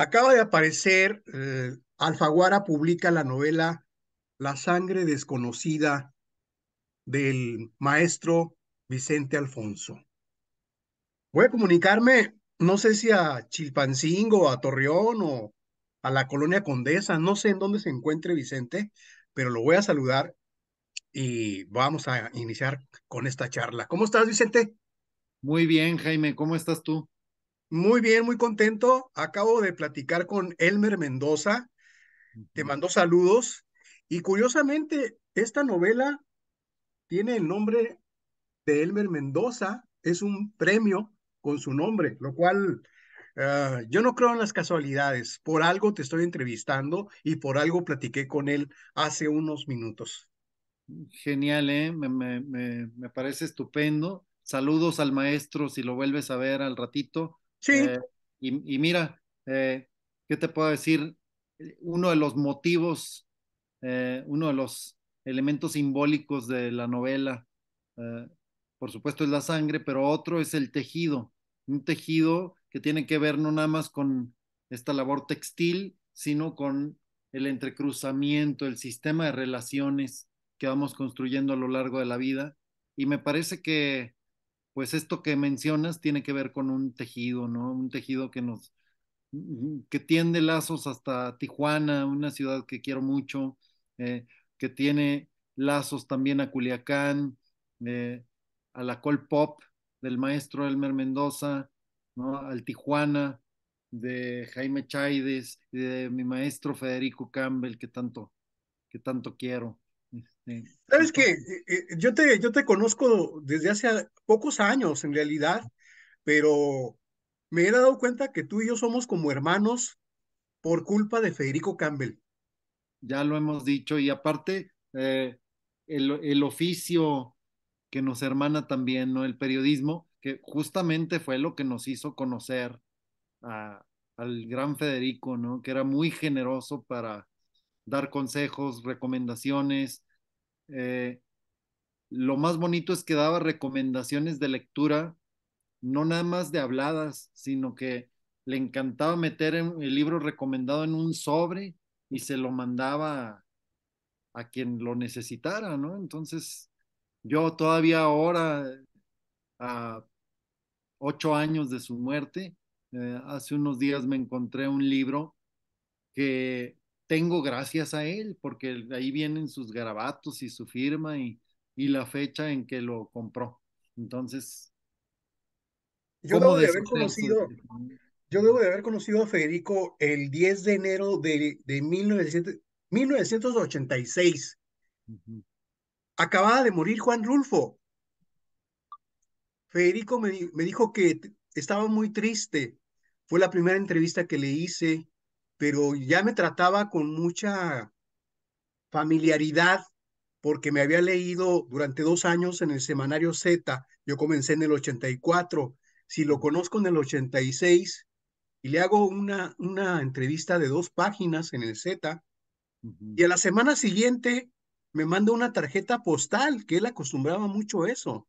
Acaba de aparecer, eh, Alfaguara publica la novela La sangre desconocida del maestro Vicente Alfonso. Voy a comunicarme, no sé si a Chilpancingo, a Torreón o a la colonia Condesa, no sé en dónde se encuentre Vicente, pero lo voy a saludar y vamos a iniciar con esta charla. ¿Cómo estás, Vicente? Muy bien, Jaime, ¿cómo estás tú? Muy bien, muy contento. Acabo de platicar con Elmer Mendoza. Te mando saludos. Y curiosamente, esta novela tiene el nombre de Elmer Mendoza. Es un premio con su nombre, lo cual ah, yo no creo en las casualidades. Por algo te estoy entrevistando y por algo platiqué con él hace unos minutos. Genial, ¿eh? me parece estupendo. Saludos al maestro si lo vuelves a ver al ratito. Sí. Eh, y, mira, eh, ¿qué te puedo decir? Uno de los motivos, eh, uno de los elementos simbólicos de la novela, por supuesto es la sangre, pero otro es el tejido, un tejido que tiene que ver no nada más con esta labor textil, sino con el entrecruzamiento, el sistema de relaciones que vamos construyendo a lo largo de la vida. Y me parece que pues esto que mencionas tiene que ver con un tejido, ¿no? Un tejido que nos, mm, que tiende lazos hasta Tijuana, una ciudad que quiero mucho, eh, que tiene lazos también a Culiacán, eh, a la col pop del maestro Elmer Mendoza, ¿no? al Tijuana de Jaime Chaides de mi maestro Federico Campbell, que tanto, que tanto quiero. Sabes que eh, eh, yo te, yo te conozco desde hace pocos años en realidad, pero me he dado cuenta que tú y yo somos como hermanos por culpa de Federico Campbell. Ya lo hemos dicho y aparte eh, el, oficio que nos hermana también, ¿no? El periodismo, que justamente fue lo que nos hizo conocer al gran Federico, ¿no? Que era muy generoso para dar consejos, recomendaciones, eh, lo más bonito es que daba recomendaciones de lectura, no nada más de habladas, sino que le encantaba meter el libro recomendado en un sobre y se lo mandaba a, quien lo necesitara, ¿no? Entonces, yo todavía ahora, a ocho años de su muerte, eh, hace unos días me encontré un libro que tengo gracias a él, porque ahí vienen sus garabatos y su firma y, y la fecha en que lo compró. Entonces, yo debo de haber conocido, haber conocido a Federico el 10 de enero de, de 1986. Acababa de morir Juan Rulfo. Federico me, me dijo que estaba muy triste. Fue la primera entrevista que le hice pero ya me trataba con mucha familiaridad porque me había leído durante dos años en el semanario Z, yo comencé en el 84, si lo conozco en el 86 y le hago una, una entrevista de dos páginas en el Z, y a la semana siguiente me manda una tarjeta postal, que él acostumbraba mucho eso,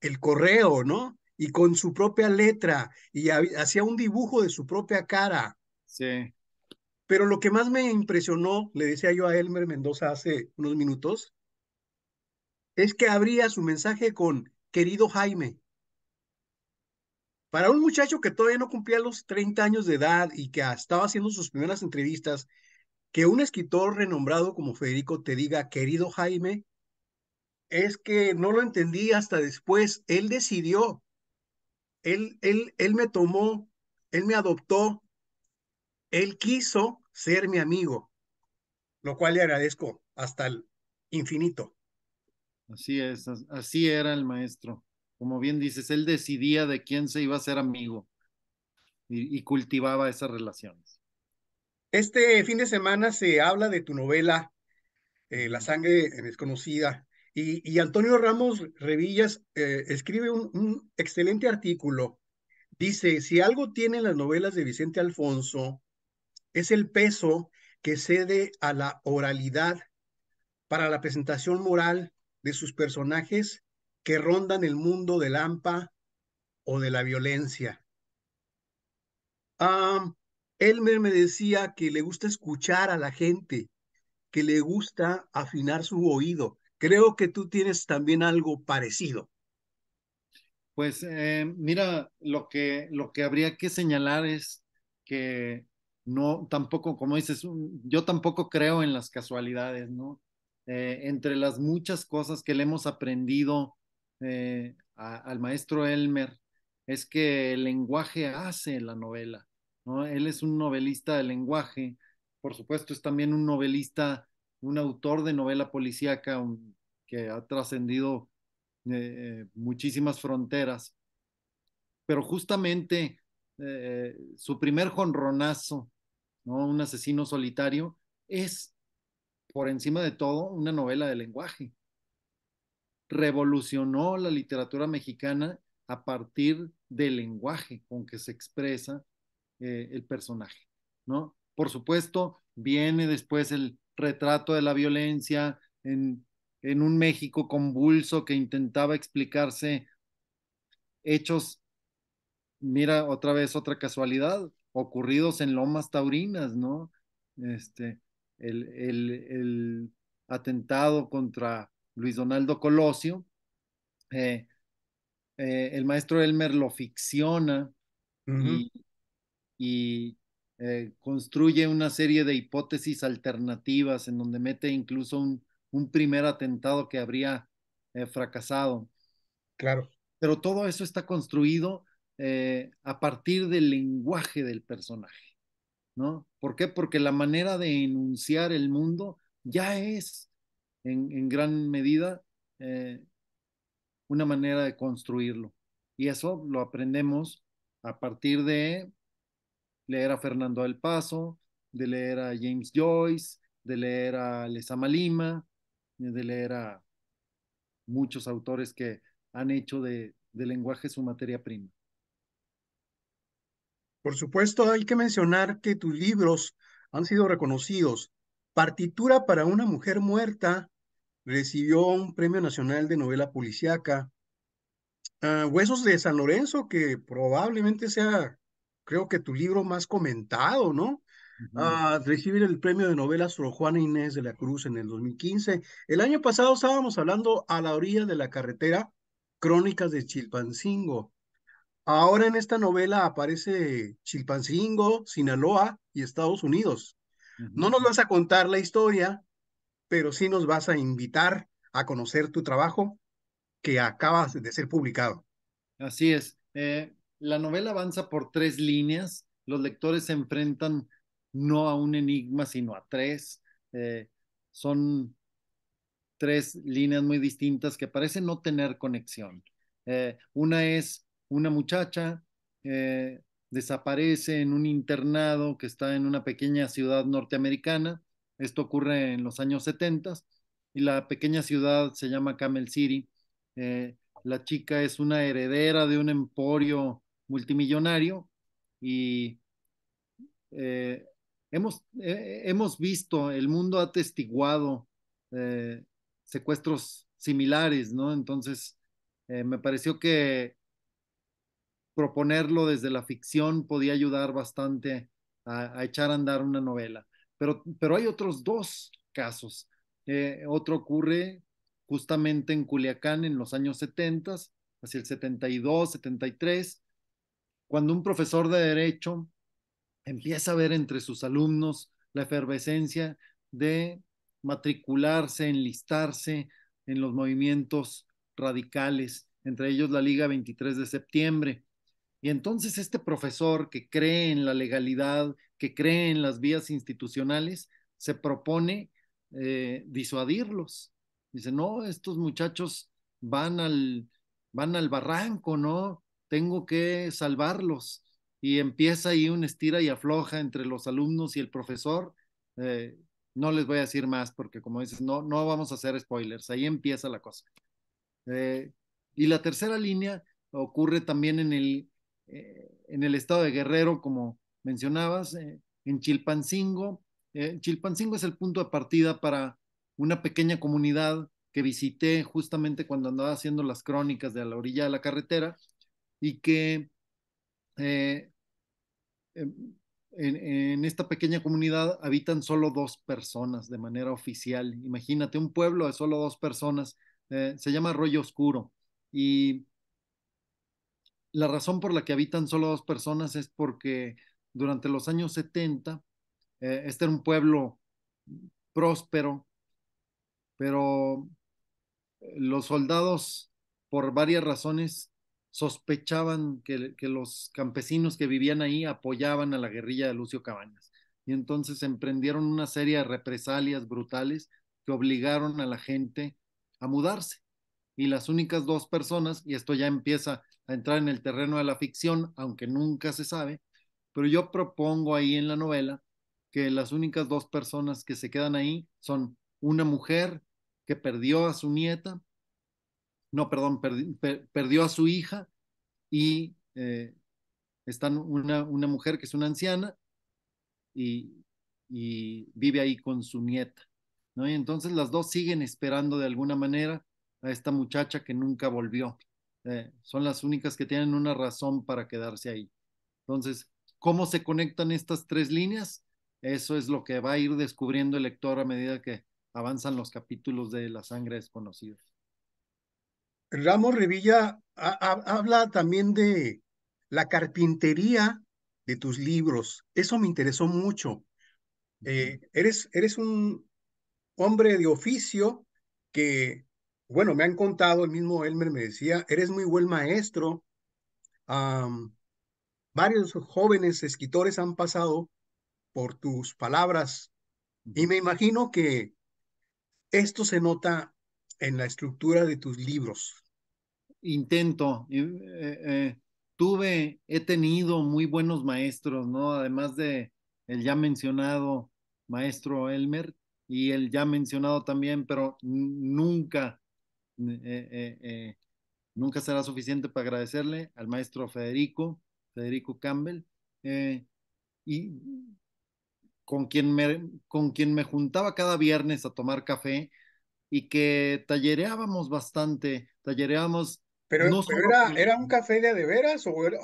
el correo, ¿no? Y con su propia letra, y hacía un dibujo de su propia cara. Pero lo que más me impresionó, le decía yo a Elmer Mendoza hace unos minutos, es que abría su mensaje con, querido Jaime, para un muchacho que todavía no cumplía los 30 años de edad y que estaba haciendo sus primeras entrevistas, que un escritor renombrado como Federico te diga, querido Jaime, es que no lo entendí hasta después. Él decidió, él, él, él me tomó, él me adoptó él quiso ser mi amigo, lo cual le agradezco hasta el infinito. Así es, así era el maestro. Como bien dices, él decidía de quién se iba a ser amigo y, cultivaba esas relaciones. Este fin de semana se habla de tu novela eh, La sangre desconocida y, Antonio Ramos Revillas eh, escribe un, un excelente artículo. Dice, si algo tiene las novelas de Vicente Alfonso es el peso que cede a la oralidad para la presentación moral de sus personajes que rondan el mundo del AMPA o de la violencia. Ah, Elmer me decía que le gusta escuchar a la gente, que le gusta afinar su oído. Creo que tú tienes también algo parecido. Pues eh, mira, lo que, lo que habría que señalar es que no, tampoco, como dices, yo tampoco creo en las casualidades, ¿no? Eh, entre las muchas cosas que le hemos aprendido eh, al maestro Elmer, es que el lenguaje hace la novela, ¿no? Él es un novelista de lenguaje, por supuesto es también un novelista, un autor de novela policíaca que ha trascendido eh, muchísimas fronteras, pero justamente eh, su primer jonronazo, ¿no? Un asesino solitario, es por encima de todo una novela de lenguaje. Revolucionó la literatura mexicana a partir del lenguaje con que se expresa eh, el personaje, ¿no? Por supuesto, viene después el retrato de la violencia en, en un México convulso que intentaba explicarse hechos mira otra vez otra casualidad, ocurridos en lomas taurinas, ¿no? Este, el, el, el atentado contra Luis Donaldo Colosio, eh, eh, el maestro Elmer lo ficciona y, eh, construye una serie de hipótesis alternativas en donde mete incluso un, primer atentado que habría fracasado. Claro. Pero todo eso está construido eh, a partir del lenguaje del personaje, ¿no? ¿Por qué? Porque la manera de enunciar el mundo ya es en, gran medida eh, una manera de construirlo. Y eso lo aprendemos a partir de leer a Fernando del Paso, de leer a James Joyce, de leer a Lesama Lima, de leer a muchos autores que han hecho de, de lenguaje su materia prima. Por supuesto, hay que mencionar que tus libros han sido reconocidos. Partitura para una mujer muerta recibió un Premio Nacional de Novela policíaca. Ah, Huesos de San Lorenzo, que probablemente sea, creo que tu libro más comentado, ¿no? Recibió ah, recibir el premio de novela Sor Juana Inés de la Cruz en el 2015. El año pasado estábamos hablando a la orilla de la carretera Crónicas de Chilpancingo. Ahora en esta novela aparece Chilpancingo, Sinaloa y Estados Unidos. No nos vas a contar la historia, pero sí nos vas a invitar a conocer tu trabajo que acaba de ser publicado. Así es. Eh, la novela avanza por tres líneas. Los lectores se enfrentan no a un enigma, sino a tres. Eh, son tres líneas muy distintas que parecen no tener conexión. Eh, una es una muchacha eh, desaparece en un internado que está en una pequeña ciudad norteamericana. Esto ocurre en los años 70 y la pequeña ciudad se llama Camel City. Eh, la chica es una heredera de un emporio multimillonario y eh, hemos, hemos, visto, el mundo ha testiguado secuestros similares, ¿no? Entonces, me pareció que proponerlo desde la ficción podía ayudar bastante a, echar a andar una novela. Pero, pero hay otros dos casos. Eh, otro ocurre justamente en Culiacán en los años 70, hacia el 72, 73, cuando un profesor de derecho empieza a ver entre sus alumnos la efervescencia de matricularse, enlistarse en los movimientos radicales, entre ellos la Liga 23 de septiembre. Y entonces este profesor que cree en la legalidad, que cree en las vías institucionales, se propone eh, disuadirlos. Dice, no, estos muchachos van al, van al barranco, ¿no? Tengo que salvarlos. Y empieza ahí un estira y afloja entre los alumnos y el profesor. Eh, no les voy a decir más porque como dices, no, no vamos a hacer spoilers. Ahí empieza la cosa. Eh, y la tercera línea ocurre también en el, eh, en el estado de Guerrero, como mencionabas, eh, en Chilpancingo. Eh, Chilpancingo es el punto de partida para una pequeña comunidad que visité justamente cuando andaba haciendo las crónicas de la orilla de la carretera y que em, en, esta pequeña comunidad habitan solo dos personas de manera oficial. Imagínate un pueblo de solo dos personas se llama Arroyo Oscuro y la razón por la que habitan solo dos personas es porque durante los años 70, eh, este era un pueblo próspero, pero eh, los soldados, por varias razones, sospechaban que, que, los campesinos que vivían ahí apoyaban a la guerrilla de Lucio Cabañas. Y entonces emprendieron una serie de represalias brutales que obligaron a la gente a mudarse. Y las únicas dos personas, y esto ya empieza a entrar en el terreno de la ficción, aunque nunca se sabe, pero yo propongo ahí en la novela que las únicas dos personas que se quedan ahí son una mujer que perdió a su nieta, no, perdón, perdió a su hija y eh, están una, una mujer que es una anciana y, vive ahí con su nieta. ¿no? Y entonces las dos siguen esperando de alguna manera a esta muchacha que nunca volvió. Eh, son las únicas que tienen una razón para quedarse ahí. Entonces, ¿cómo se conectan estas tres líneas? Eso es lo que va a ir descubriendo el lector a medida que avanzan los capítulos de La sangre desconocida. Ramos Revilla habla también de la carpintería de tus libros. Eso me interesó mucho. Eh, eres, eres un hombre de oficio que bueno, me han contado, el mismo Elmer me decía, eres muy buen maestro. varios jóvenes escritores han pasado por tus palabras y me imagino que esto se nota en la estructura de tus libros. Intento. Eh, eh, tuve, he tenido muy buenos maestros, ¿no? Además de el ya mencionado maestro Elmer y el ya mencionado también, pero nunca eh, eh, eh, nunca será suficiente para agradecerle al maestro Federico, Federico Campbell, y con quien, me, con quien me juntaba cada viernes a tomar café y que tallereábamos bastante, tallereábamos... Pero, no era, un café de de veras o era,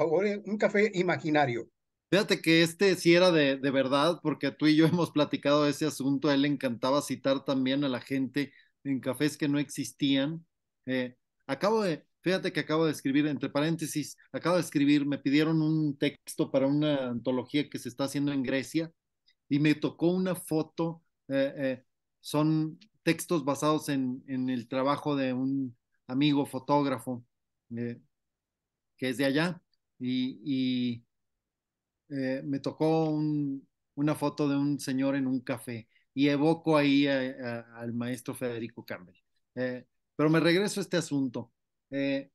un café imaginario? Fíjate que este sí era de, de, verdad, porque tú y yo hemos platicado ese asunto. A él le encantaba citar también a la gente en cafés que no existían. Eh, acabo de, fíjate que acabo de escribir, entre paréntesis, acabo de escribir, me pidieron un texto para una antología que se está haciendo en Grecia y me tocó una foto, eh, eh, son textos basados en, en, el trabajo de un amigo fotógrafo que es de allá y, me tocó una foto de un señor en un café y evoco ahí al maestro Federico Campbell. Eh, pero me regreso a este asunto. Eh,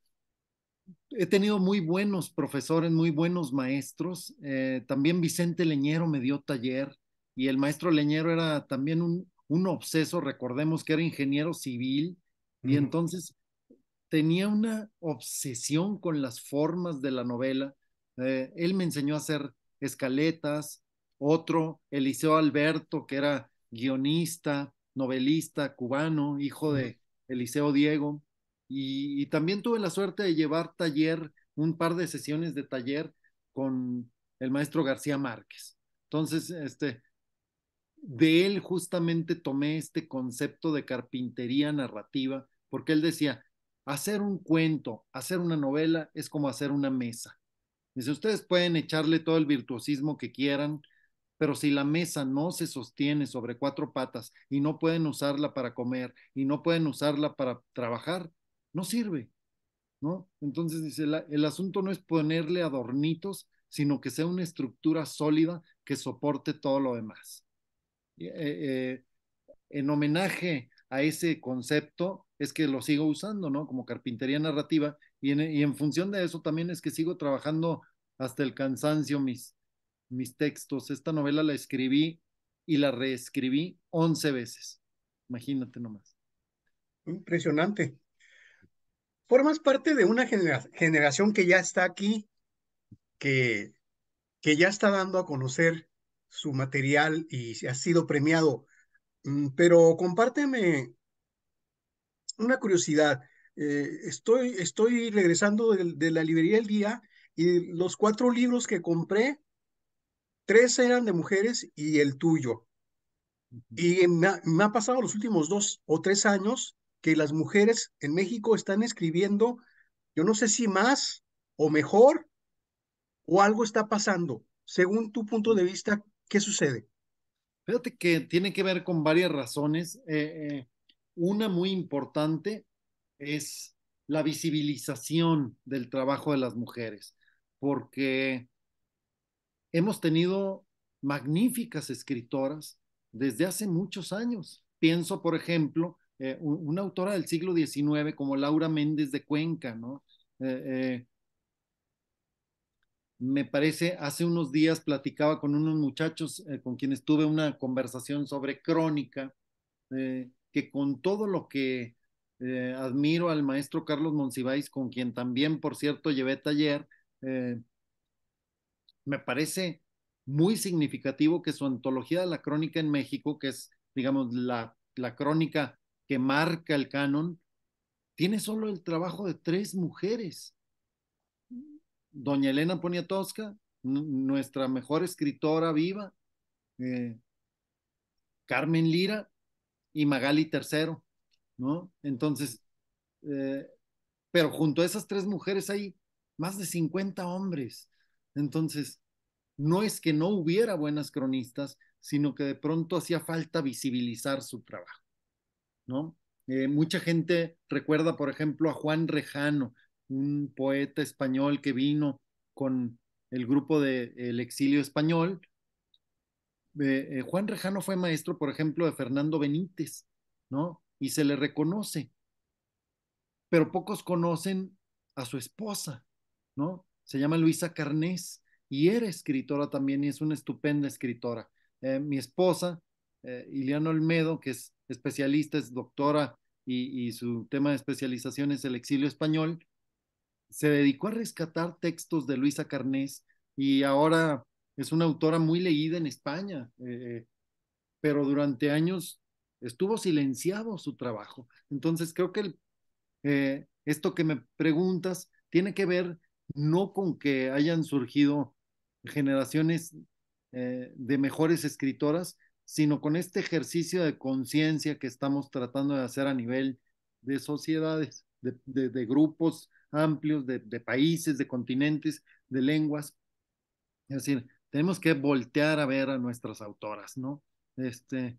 he tenido muy buenos profesores, muy buenos maestros. Eh, también Vicente Leñero me dio taller y el maestro Leñero era también un, un obseso, recordemos que era ingeniero civil y entonces tenía una obsesión con las formas de la novela. él me enseñó a hacer escaletas, otro, Eliseo Alberto, que era guionista, novelista cubano, hijo de Eliseo Diego, y, también tuve la suerte de llevar taller, un par de sesiones de taller con el maestro García Márquez. Entonces, este, de él justamente tomé este concepto de carpintería narrativa, porque él decía, hacer un cuento, hacer una novela es como hacer una mesa. Dice, ustedes pueden echarle todo el virtuosismo que quieran, pero si la mesa no se sostiene sobre cuatro patas y no pueden usarla para comer y no pueden usarla para trabajar, no sirve, ¿no? Entonces dice, el asunto no es ponerle adornitos, sino que sea una estructura sólida que soporte todo lo demás. Eh, eh, en homenaje a ese concepto es que lo sigo usando, ¿no? Como carpintería narrativa y en, y en función de eso también es que sigo trabajando hasta el cansancio mis, mis textos. Esta novela la escribí y la reescribí 11 veces. Imagínate nomás. Impresionante. Formas parte de una generación que ya está aquí, que, que ya está dando a conocer su material y ha sido premiado. Mm, pero compárteme una curiosidad. Eh, estoy, estoy regresando de, de, la librería El Día y los cuatro libros que compré tres eran de mujeres y el tuyo. Y me ha, pasado los últimos dos o tres años que las mujeres en México están escribiendo, yo no sé si más o mejor, o algo está pasando. Según tu punto de vista, ¿qué sucede? Fíjate que tiene que ver con varias razones. Eh, eh, una muy importante es la visibilización del trabajo de las mujeres, porque hemos tenido magníficas escritoras desde hace muchos años. Pienso, por ejemplo, eh, una autora del siglo XIX como Laura Méndez de Cuenca, ¿no? Eh, eh, me parece, hace unos días platicaba con unos muchachos con quienes tuve una conversación sobre crónica, que con todo lo que admiro al maestro Carlos Monsiváis, con quien también, por cierto, llevé taller, eh, me parece muy significativo que su antología de la crónica en México, que es, digamos, la, la crónica que marca el canon, tiene solo el trabajo de tres mujeres. Doña Elena Poniatowska, nuestra mejor escritora viva, eh, Carmen Lira y Magali III, ¿no? Entonces, eh, pero junto a esas tres mujeres hay más de 50 hombres entonces, no es que no hubiera buenas cronistas, sino que de pronto hacía falta visibilizar su trabajo, ¿no? Eh, mucha gente recuerda, por ejemplo, a Juan Rejano, un poeta español que vino con el grupo del Exilio Español. Eh, eh, Juan Rejano fue maestro, por ejemplo, de Fernando Benítez, ¿no? Y se le reconoce, pero pocos conocen a su esposa, ¿no? se llama Luisa Carnés y era escritora también y es una estupenda escritora. Eh, mi esposa, eh, Olmedo, que es especialista, es doctora y, su tema de especialización es el exilio español, se dedicó a rescatar textos de Luisa Carnés y ahora es una autora muy leída en España, eh, pero durante años estuvo silenciado su trabajo. Entonces creo que eh, esto que me preguntas tiene que ver no con que hayan surgido generaciones eh, de mejores escritoras, sino con este ejercicio de conciencia que estamos tratando de hacer a nivel de sociedades, de, grupos amplios, de, países, de continentes, de lenguas. Es decir, tenemos que voltear a ver a nuestras autoras, ¿no? Este,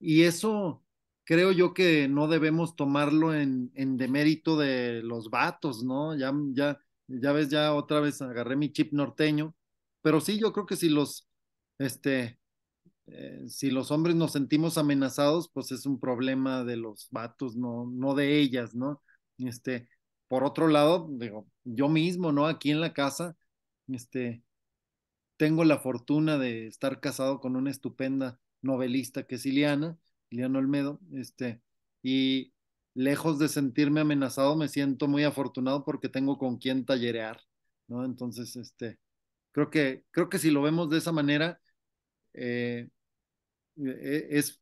y eso creo yo que no debemos tomarlo en, en demérito de los vatos, ¿no? Ya, ya, ya ves, ya otra vez agarré mi chip norteño, pero sí, yo creo que si los, este, eh, si los hombres nos sentimos amenazados, pues es un problema de los vatos, no, no de ellas, ¿no? Este, por otro lado, digo, yo mismo, ¿no? Aquí en la casa, este, tengo la fortuna de estar casado con una estupenda novelista que es Iliana, Iliana Olmedo, este, y lejos de sentirme amenazado, me siento muy afortunado porque tengo con quién tallerear, ¿no? Entonces, este, creo que, creo que si lo vemos de esa manera, eh, e, e, es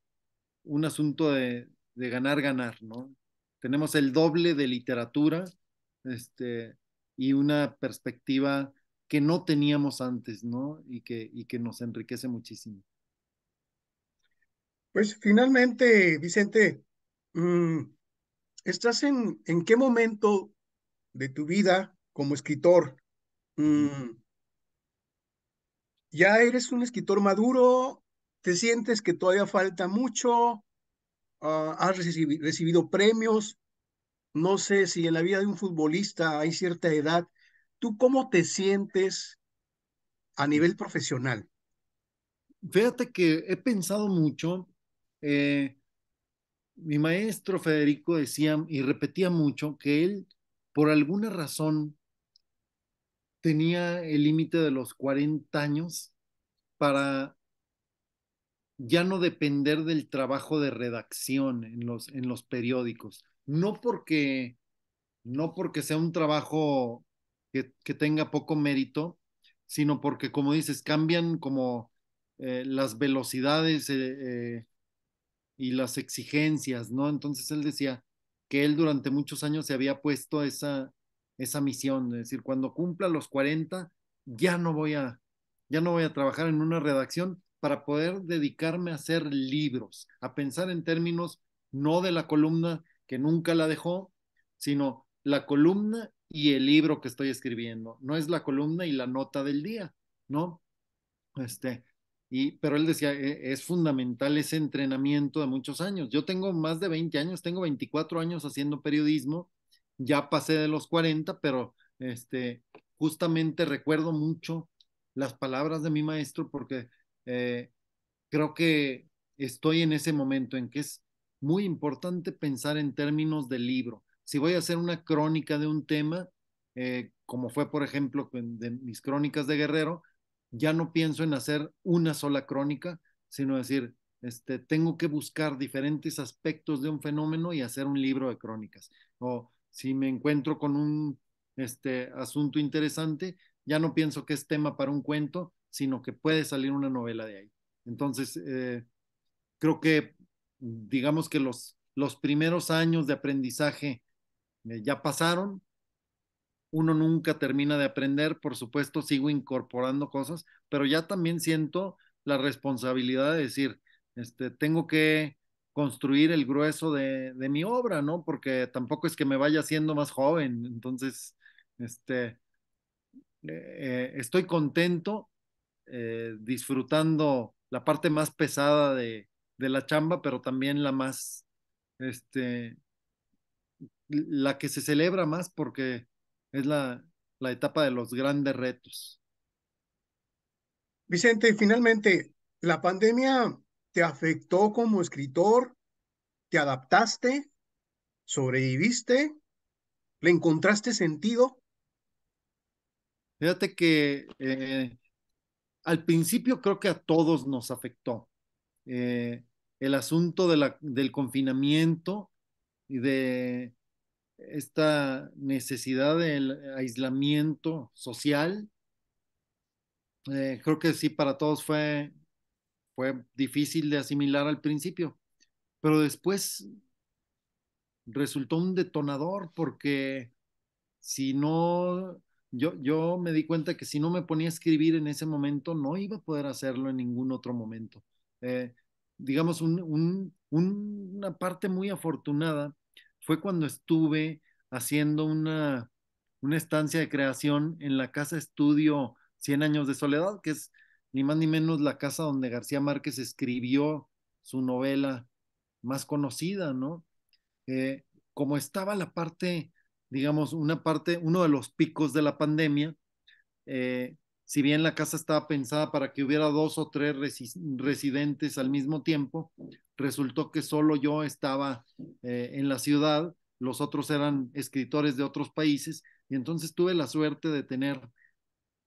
un asunto de, ganar, ganar, ¿no? Tenemos el doble de literatura este, y una perspectiva que no teníamos antes, ¿no? Y que, y que nos enriquece muchísimo. Pues finalmente, Vicente, mm, estás en, en qué momento de tu vida como escritor? Mm, ¿Ya eres un escritor maduro? ¿Te sientes que todavía falta mucho? Ah, ¿Has recibido, premios? No sé si en la vida de un futbolista hay cierta edad. ¿Tú cómo te sientes a nivel profesional? Fíjate que he pensado mucho. Eh, mi maestro Federico decía y repetía mucho que él, por alguna razón, tenía el límite de los 40 años para ya no depender del trabajo de redacción en los, en los periódicos. No porque, no porque sea un trabajo que, tenga poco mérito, sino porque, como dices, cambian como eh, las velocidades, eh, eh, y las exigencias, ¿no? Entonces él decía que él durante muchos años se había puesto esa, esa misión, es decir, cuando cumpla los 40 ya no voy a ya no voy a trabajar en una redacción para poder dedicarme a hacer libros, a pensar en términos no de la columna que nunca la dejó, sino la columna y el libro que estoy escribiendo. No es la columna y la nota del día, ¿no? Este, pero él decía, e-, es fundamental ese entrenamiento de muchos años. Yo tengo más de 20 años, tengo 24 años haciendo periodismo, ya pasé de los 40, pero este, justamente recuerdo mucho las palabras de mi maestro porque eh, creo que estoy en ese momento en que es muy importante pensar en términos de libro. Si voy a hacer una crónica de un tema, eh, como fue por ejemplo de mis crónicas de Guerrero, ya no pienso en hacer una sola crónica, sino decir, este, tengo que buscar diferentes aspectos de un fenómeno y hacer un libro de crónicas. O si me encuentro con un este, asunto interesante, ya no pienso que es tema para un cuento, sino que puede salir una novela de ahí. Entonces, eh, creo que, digamos que los, los primeros años de aprendizaje eh, ya pasaron, uno nunca termina de aprender, por supuesto sigo incorporando cosas, pero ya también siento la responsabilidad de decir, este, tengo que construir el grueso de, mi obra, ¿no? Porque tampoco es que me vaya siendo más joven, entonces, este, eh, estoy contento eh, disfrutando la parte más pesada de, de la chamba, pero también la más, este, la que se celebra más porque es la, la etapa de los grandes retos. Vicente, finalmente, ¿la pandemia te afectó como escritor? ¿Te adaptaste? ¿Sobreviviste? ¿Le encontraste sentido? Fíjate que eh, al principio creo que a todos nos afectó. Eh, el asunto de la, del confinamiento y de esta necesidad del aislamiento social. Eh, creo que sí, para todos fue, fue difícil de asimilar al principio, pero después resultó un detonador porque si no, yo, yo me di cuenta que si no me ponía a escribir en ese momento, no iba a poder hacerlo en ningún otro momento. Eh, digamos, una parte muy afortunada fue cuando estuve haciendo una, una estancia de creación en la casa estudio 100 años de soledad, que es ni más ni menos la casa donde García Márquez escribió su novela más conocida, ¿no? Eh, como estaba la parte, digamos, una parte, uno de los picos de la pandemia, eh, si bien la casa estaba pensada para que hubiera dos o tres residentes al mismo tiempo, resultó que solo yo estaba eh, en la ciudad, los otros eran escritores de otros países, y entonces tuve la suerte de tener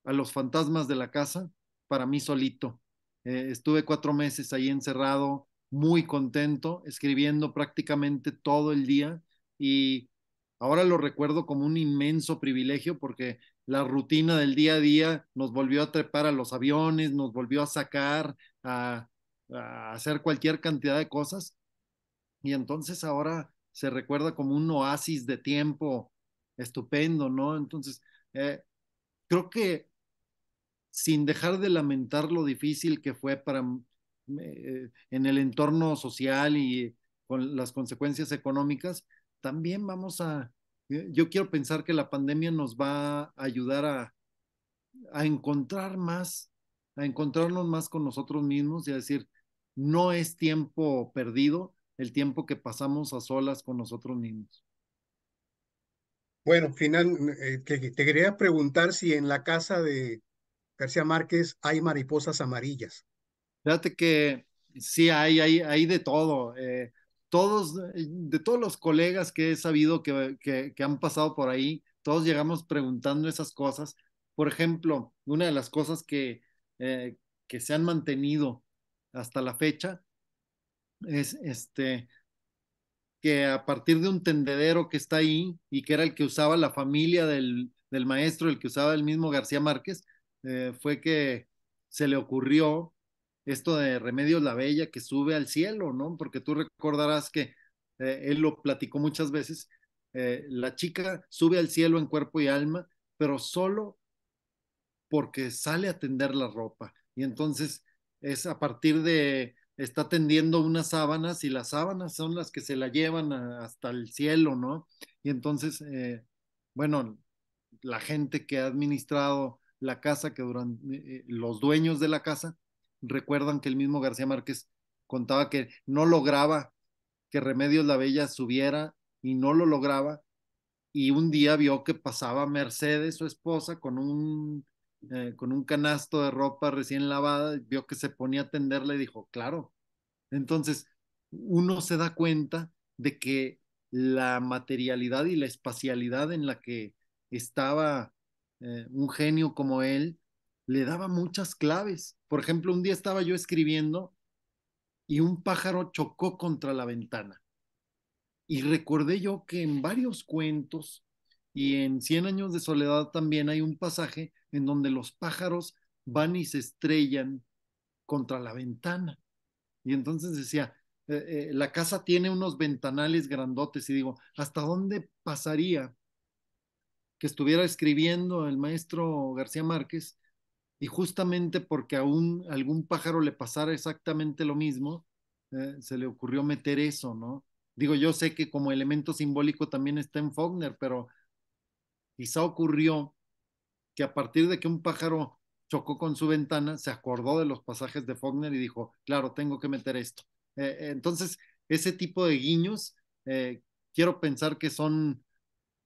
a los fantasmas de la casa para mí solito. Eh, estuve cuatro meses ahí encerrado, muy contento, escribiendo prácticamente todo el día y ahora lo recuerdo como un inmenso privilegio porque la rutina del día a día nos volvió a trepar a los aviones, nos volvió a sacar, a, hacer cualquier cantidad de cosas. Y entonces ahora se recuerda como un oasis de tiempo estupendo, ¿no? Entonces, eh, creo que sin dejar de lamentar lo difícil que fue para mm, eh, en el entorno social y con las consecuencias económicas, también vamos a, ¿eh? Yo quiero pensar que la pandemia nos va a ayudar a, encontrar más, a encontrarnos más con nosotros mismos y a decir, no es tiempo perdido el tiempo que pasamos a solas con nosotros mismos. Bueno, final, eh, te, quería preguntar si en la casa de García Márquez hay mariposas amarillas. Fíjate que sí, hay, hay, hay de todo. Eh, todos, eh, de todos los colegas que he sabido que, que, han pasado por ahí, todos llegamos preguntando esas cosas. Por ejemplo, una de las cosas que, eh, que se han mantenido hasta la fecha es este que a partir de un tendedero que está ahí y que era el que usaba la familia del, del maestro, el que usaba el mismo García Márquez, eh, fue que se le ocurrió esto de Remedios la Bella que sube al cielo, ¿no? Porque tú recordarás que eh, él lo platicó muchas veces, eh, la chica sube al cielo en cuerpo y alma, pero solo porque sale a tender la ropa. Y entonces es a partir de, está tendiendo unas sábanas y las sábanas son las que se la llevan hasta el cielo, ¿no? Y entonces, eh, bueno, la gente que ha administrado la casa, que durante los dueños de la casa, Recuerdan que el mismo García Márquez contaba que no lograba que Remedios la Bella subiera y no lo lograba. Y un día vio que pasaba Mercedes, su esposa, con un, eh, con un canasto de ropa recién lavada, vio que se ponía a tenderle y dijo, claro. Entonces, uno se da cuenta de que la materialidad y la espacialidad en la que estaba eh, un genio como él, le daba muchas claves por ejemplo, un día estaba yo escribiendo y un pájaro chocó contra la ventana. Y recordé yo que en varios cuentos y en Cien años de soledad también hay un pasaje en donde los pájaros van y se estrellan contra la ventana. Y entonces decía, eh, eh, la casa tiene unos ventanales grandotes y digo, ¿hasta dónde pasaría que estuviera escribiendo el maestro García Márquez y justamente porque a algún pájaro le pasara exactamente lo mismo, eh, se le ocurrió meter eso, ¿no? Digo, yo sé que como elemento simbólico también está en Faulkner, pero quizá ocurrió que a partir de que un pájaro chocó con su ventana, se acordó de los pasajes de Faulkner y dijo, claro, tengo que meter esto. Eh, eh, entonces, ese tipo de guiños, quiero pensar que son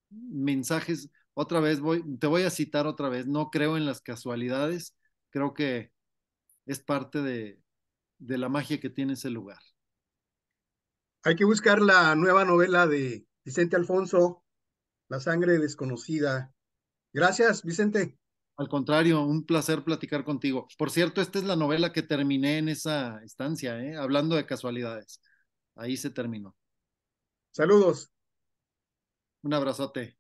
mensajes, otra vez voy, te voy a citar otra vez, no creo en las casualidades, creo que es parte de, la magia que tiene ese lugar. Hay que buscar la nueva novela de Vicente Alfonso, La sangre desconocida. Gracias, Vicente. Al contrario, un placer platicar contigo. Por cierto, esta es la novela que terminé en esa estancia, ¿eh? hablando de casualidades. Ahí se terminó. Saludos. Un abrazote.